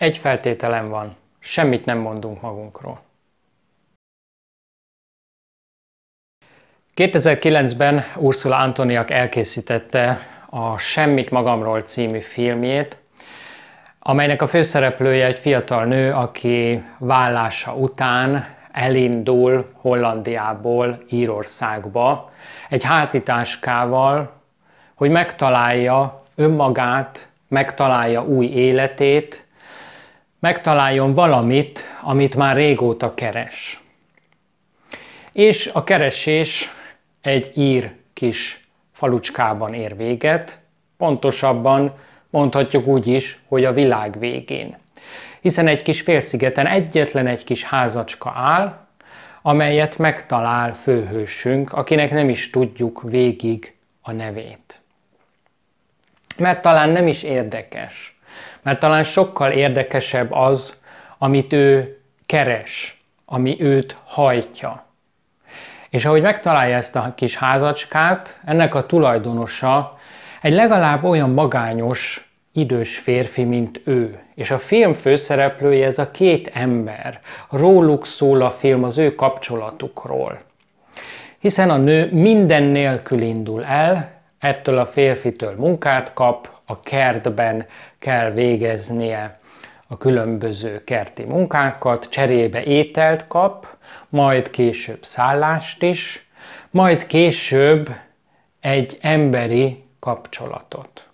Egy feltételem van, semmit nem mondunk magunkról. 2009-ben Ursula Antoniak elkészítette a Semmit magamról című filmjét, amelynek a főszereplője egy fiatal nő, aki vállása után elindul Hollandiából Írországba egy hátitáskával, hogy megtalálja önmagát, megtalálja új életét, megtaláljon valamit, amit már régóta keres. És a keresés egy ír kis falucskában ér véget, pontosabban mondhatjuk úgy is, hogy a világ végén. Hiszen egy kis félszigeten egyetlen egy kis házacska áll, amelyet megtalál főhősünk, akinek nem is tudjuk végig a nevét. Mert talán nem is érdekes, mert talán sokkal érdekesebb az, amit ő keres, ami őt hajtja. És ahogy megtalálja ezt a kis házacskát, ennek a tulajdonosa egy legalább olyan magányos, idős férfi, mint ő. És a film főszereplője ez a két ember. Róluk szól a film az ő kapcsolatukról. Hiszen a nő minden nélkül indul el, ettől a férfitől munkát kap, a kertben kell végeznie a különböző kerti munkákat, cserébe ételt kap, majd később szállást is, majd később egy emberi kapcsolatot.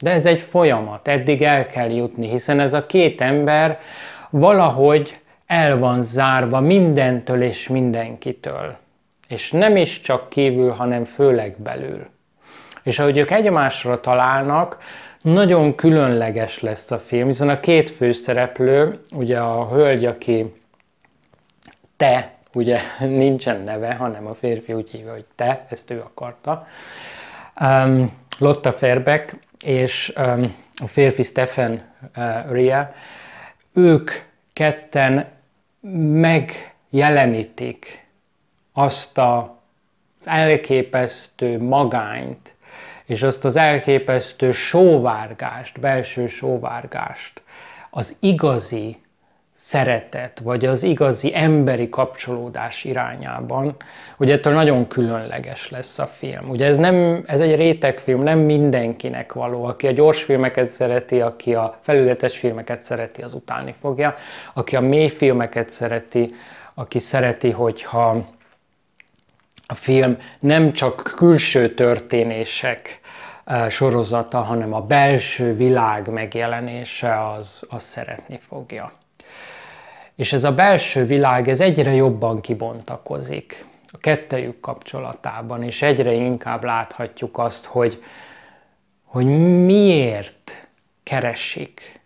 De ez egy folyamat, eddig el kell jutni, hiszen ez a két ember valahogy el van zárva mindentől és mindenkitől. És nem is csak kívül, hanem főleg belül. És ahogy ők egymásra találnak, nagyon különleges lesz a film, hiszen a két főszereplő, ugye a hölgy, aki te, ugye nincsen neve, hanem a férfi úgy hívja, hogy te, ezt ő akarta, um, Lotta Ferbek és um, a férfi Stephen uh, Ria, ők ketten megjelenítik azt a, az elképesztő magányt, és azt az elképesztő sóvárgást, belső sóvárgást, az igazi szeretet, vagy az igazi emberi kapcsolódás irányában, hogy ettől nagyon különleges lesz a film. Ugye ez, nem, ez egy rétegfilm, nem mindenkinek való. Aki a gyors filmeket szereti, aki a felületes filmeket szereti, az utálni fogja. Aki a mély filmeket szereti, aki szereti, hogyha a film nem csak külső történések eh, sorozata, hanem a belső világ megjelenése az, az szeretni fogja. És ez a belső világ, ez egyre jobban kibontakozik a kettejük kapcsolatában, és egyre inkább láthatjuk azt, hogy, hogy miért keresik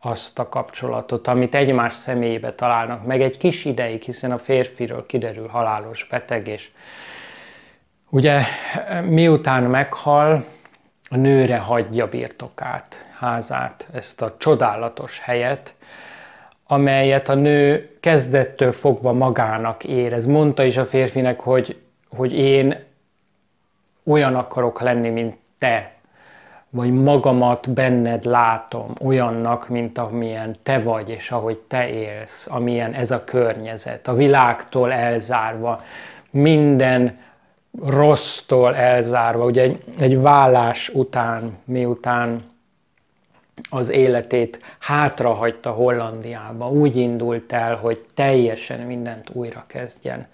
azt a kapcsolatot, amit egymás személyébe találnak, meg egy kis ideig, hiszen a férfiről kiderül halálos beteg, és ugye miután meghal, a nőre hagyja birtokát, házát, ezt a csodálatos helyet, amelyet a nő kezdettől fogva magának érez. Mondta is a férfinek, hogy, hogy én olyan akarok lenni, mint te, vagy magamat benned látom olyannak, mint amilyen te vagy, és ahogy te élsz, amilyen ez a környezet, a világtól elzárva, minden rossztól elzárva. Ugye egy, egy vállás után, miután az életét hátrahagyta Hollandiába, úgy indult el, hogy teljesen mindent újra kezdjen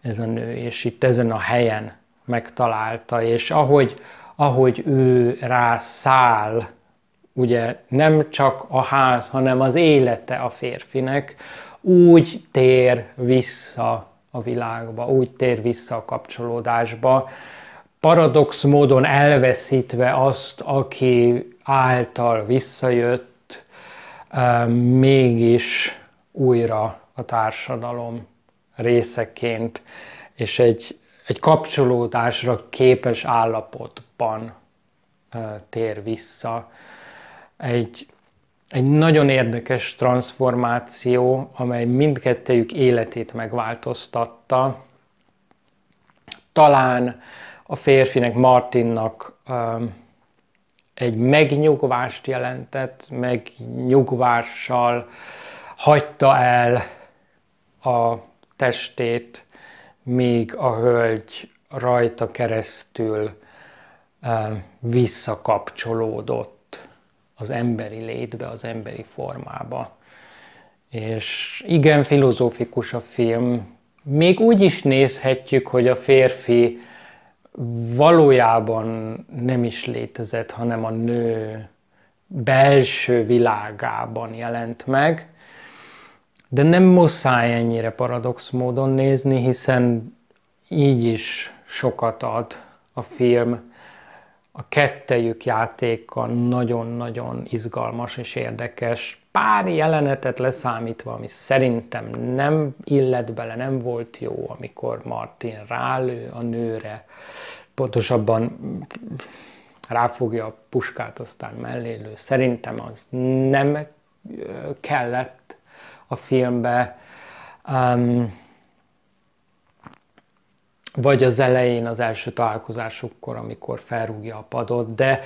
ez a nő, és itt ezen a helyen megtalálta, és ahogy ahogy ő rá száll, ugye nem csak a ház, hanem az élete a férfinek, úgy tér vissza a világba, úgy tér vissza a kapcsolódásba, paradox módon elveszítve azt, aki által visszajött, eh, mégis újra a társadalom részeként, és egy egy kapcsolódásra képes állapotban tér vissza. Egy, egy nagyon érdekes transformáció, amely mindkettőjük életét megváltoztatta. Talán a férfinek, Martinnak egy megnyugvást jelentett, megnyugvással hagyta el a testét, míg a hölgy rajta keresztül visszakapcsolódott az emberi létbe, az emberi formába. És igen, filozófikus a film. Még úgy is nézhetjük, hogy a férfi valójában nem is létezett, hanem a nő belső világában jelent meg, de nem muszáj ennyire paradox módon nézni, hiszen így is sokat ad a film. A kettejük játéka nagyon-nagyon izgalmas és érdekes. Pár jelenetet leszámítva, ami szerintem nem illet bele, nem volt jó, amikor Martin rálő a nőre, pontosabban ráfogja a puskát, aztán mellélő. Szerintem az nem kellett a filmbe, um, vagy az elején, az első találkozásukkor, amikor felrúgja a padot, de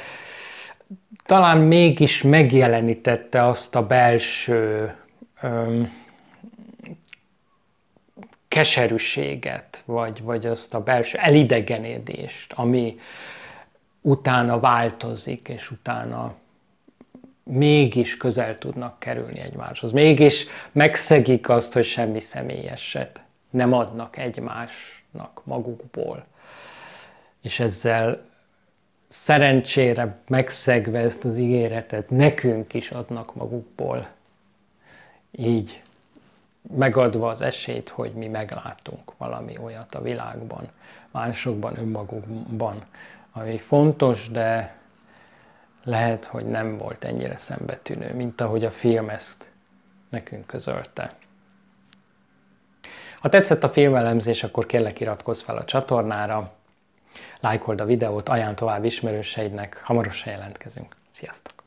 talán mégis megjelenítette azt a belső um, keserűséget, vagy, vagy azt a belső elidegenedést, ami utána változik, és utána mégis közel tudnak kerülni egymáshoz. Mégis megszegik azt, hogy semmi személyeset nem adnak egymásnak magukból. És ezzel szerencsére megszegve ezt az ígéretet, nekünk is adnak magukból. Így megadva az esélyt, hogy mi meglátunk valami olyat a világban, másokban, önmagukban, ami fontos, de lehet, hogy nem volt ennyire szembetűnő, mint ahogy a film ezt nekünk közölte. Ha tetszett a filmelemzés, akkor kérlek iratkozz fel a csatornára, lájkold a videót, ajánl tovább ismerőseidnek, hamarosan jelentkezünk. Sziasztok!